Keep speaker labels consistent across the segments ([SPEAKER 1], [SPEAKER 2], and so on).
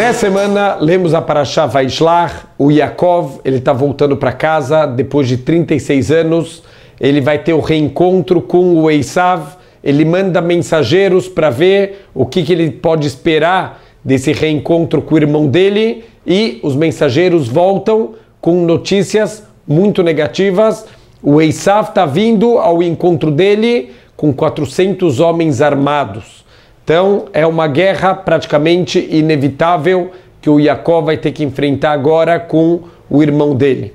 [SPEAKER 1] Nessa semana, lemos a Parashá Vaishlar, o Yaakov, ele está voltando para casa depois de 36 anos, ele vai ter o reencontro com o Esav, ele manda mensageiros para ver o que, que ele pode esperar desse reencontro com o irmão dele e os mensageiros voltam com notícias muito negativas. O Esav está vindo ao encontro dele com 400 homens armados. Então, é uma guerra praticamente inevitável que o Jacó vai ter que enfrentar agora com o irmão dele.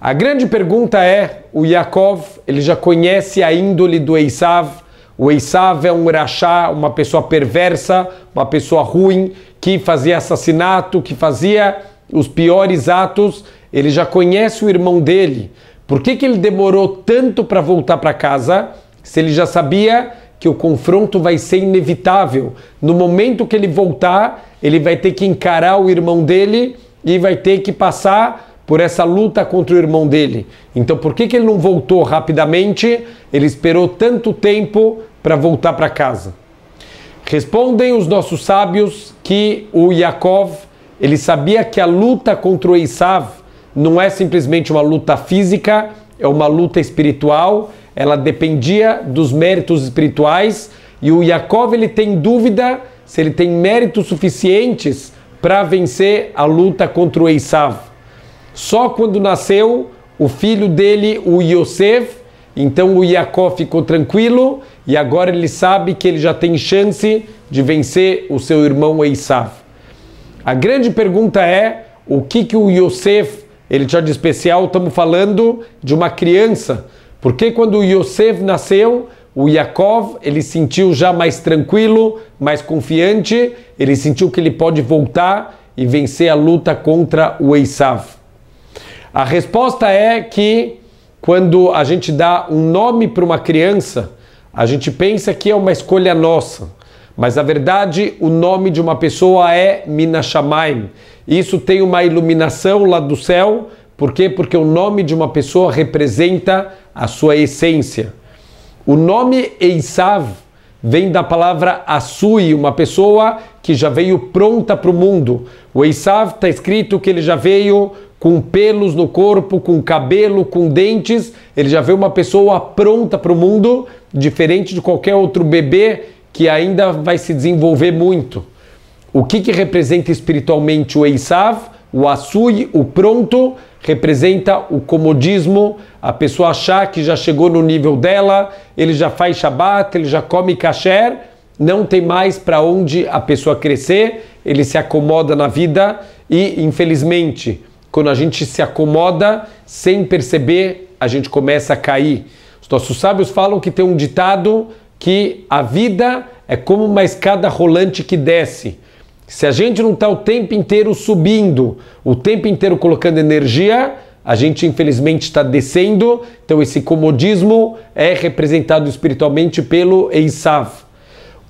[SPEAKER 1] A grande pergunta é: o Yaakov, ele já conhece a índole do Eissav. O Eissav é um urachá, uma pessoa perversa, uma pessoa ruim, que fazia assassinato, que fazia os piores atos. Ele já conhece o irmão dele. Por que, que ele demorou tanto para voltar para casa se ele já sabia que o confronto vai ser inevitável. No momento que ele voltar, ele vai ter que encarar o irmão dele e vai ter que passar por essa luta contra o irmão dele. Então, por que, que ele não voltou rapidamente? Ele esperou tanto tempo para voltar para casa. Respondem os nossos sábios que o Yaakov, ele sabia que a luta contra o Esav não é simplesmente uma luta física, é uma luta espiritual ela dependia dos méritos espirituais e o Yaakov ele tem dúvida se ele tem méritos suficientes para vencer a luta contra o Esav. Só quando nasceu o filho dele, o Yosef, então o Jacó ficou tranquilo e agora ele sabe que ele já tem chance de vencer o seu irmão Esav. A grande pergunta é o que que o Yosef ele tinha de especial? Estamos falando de uma criança porque quando Yosef nasceu, o Yaakov, ele sentiu já mais tranquilo, mais confiante, ele sentiu que ele pode voltar e vencer a luta contra o Esav. A resposta é que quando a gente dá um nome para uma criança, a gente pensa que é uma escolha nossa, mas na verdade o nome de uma pessoa é Minashamaim. Isso tem uma iluminação lá do céu por quê? Porque o nome de uma pessoa representa a sua essência. O nome Eissav vem da palavra Asui, uma pessoa que já veio pronta para o mundo. O Eissav está escrito que ele já veio com pelos no corpo, com cabelo, com dentes. Ele já veio uma pessoa pronta para o mundo, diferente de qualquer outro bebê que ainda vai se desenvolver muito. O que, que representa espiritualmente o Eissav? O açui, o pronto, representa o comodismo, a pessoa achar que já chegou no nível dela, ele já faz shabat, ele já come kasher, não tem mais para onde a pessoa crescer, ele se acomoda na vida e, infelizmente, quando a gente se acomoda sem perceber, a gente começa a cair. Os nossos sábios falam que tem um ditado que a vida é como uma escada rolante que desce. Se a gente não está o tempo inteiro subindo, o tempo inteiro colocando energia, a gente infelizmente está descendo. Então esse comodismo é representado espiritualmente pelo Eisav.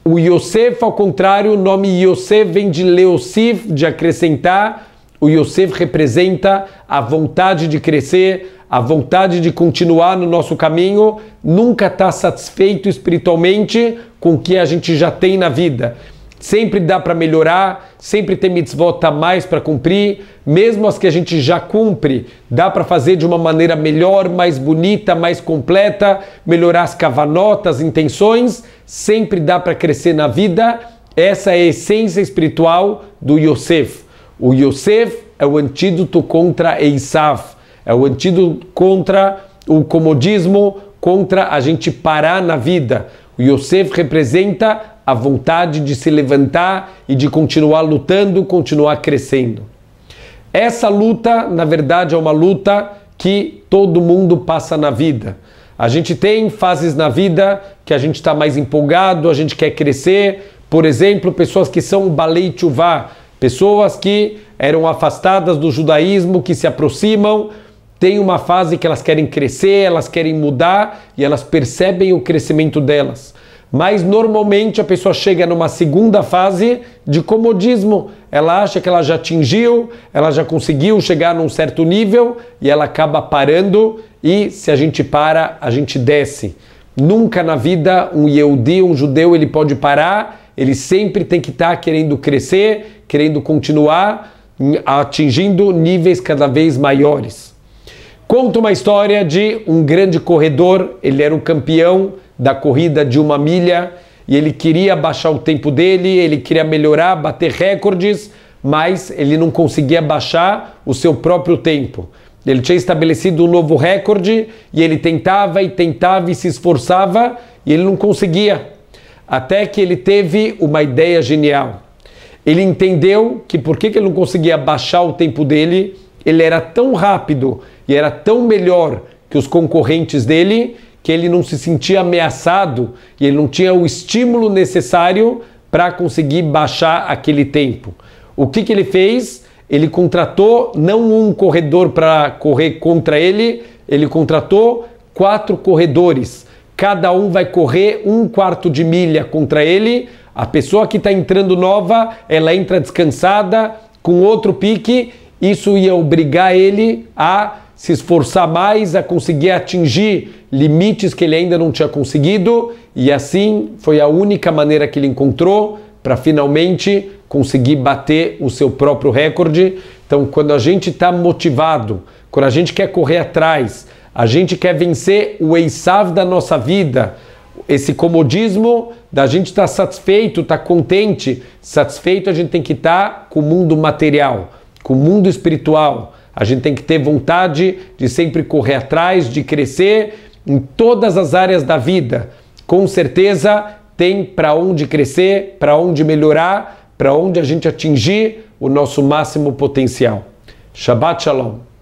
[SPEAKER 1] O Yosef, ao contrário, o nome Yosef vem de Leosif, de acrescentar. O Yosef representa a vontade de crescer, a vontade de continuar no nosso caminho, nunca está satisfeito espiritualmente com o que a gente já tem na vida. Sempre dá para melhorar, sempre tem mitzvot a mais para cumprir, mesmo as que a gente já cumpre, dá para fazer de uma maneira melhor, mais bonita, mais completa, melhorar as cavanotas, as intenções, sempre dá para crescer na vida. Essa é a essência espiritual do Yosef. O Yosef é o antídoto contra Eisaf, é o antídoto contra o comodismo, contra a gente parar na vida. O Yosef representa a vontade de se levantar e de continuar lutando, continuar crescendo. Essa luta, na verdade, é uma luta que todo mundo passa na vida. A gente tem fases na vida que a gente está mais empolgado, a gente quer crescer. Por exemplo, pessoas que são balei tchuvá, pessoas que eram afastadas do judaísmo, que se aproximam, tem uma fase que elas querem crescer, elas querem mudar e elas percebem o crescimento delas. Mas normalmente a pessoa chega numa segunda fase de comodismo. Ela acha que ela já atingiu, ela já conseguiu chegar num certo nível e ela acaba parando. E se a gente para, a gente desce. Nunca na vida um Yehudi, um judeu, ele pode parar, ele sempre tem que estar tá querendo crescer, querendo continuar, atingindo níveis cada vez maiores. Conta uma história de um grande corredor, ele era um campeão da corrida de uma milha e ele queria baixar o tempo dele, ele queria melhorar, bater recordes, mas ele não conseguia baixar o seu próprio tempo. Ele tinha estabelecido um novo recorde e ele tentava e tentava e se esforçava e ele não conseguia. Até que ele teve uma ideia genial. Ele entendeu que por que ele não conseguia baixar o tempo dele, ele era tão rápido e era tão melhor que os concorrentes dele que ele não se sentia ameaçado e ele não tinha o estímulo necessário para conseguir baixar aquele tempo. O que, que ele fez? Ele contratou não um corredor para correr contra ele, ele contratou quatro corredores. Cada um vai correr um quarto de milha contra ele. A pessoa que está entrando nova, ela entra descansada, com outro pique. Isso ia obrigar ele a se esforçar mais a conseguir atingir limites que ele ainda não tinha conseguido, e assim foi a única maneira que ele encontrou para finalmente conseguir bater o seu próprio recorde. Então, quando a gente está motivado, quando a gente quer correr atrás, a gente quer vencer o Eisav da nossa vida, esse comodismo da gente estar tá satisfeito, estar tá contente. Satisfeito a gente tem que estar tá com o mundo material, com o mundo espiritual. A gente tem que ter vontade de sempre correr atrás, de crescer em todas as áreas da vida. Com certeza tem para onde crescer, para onde melhorar, para onde a gente atingir o nosso máximo potencial. Shabbat Shalom.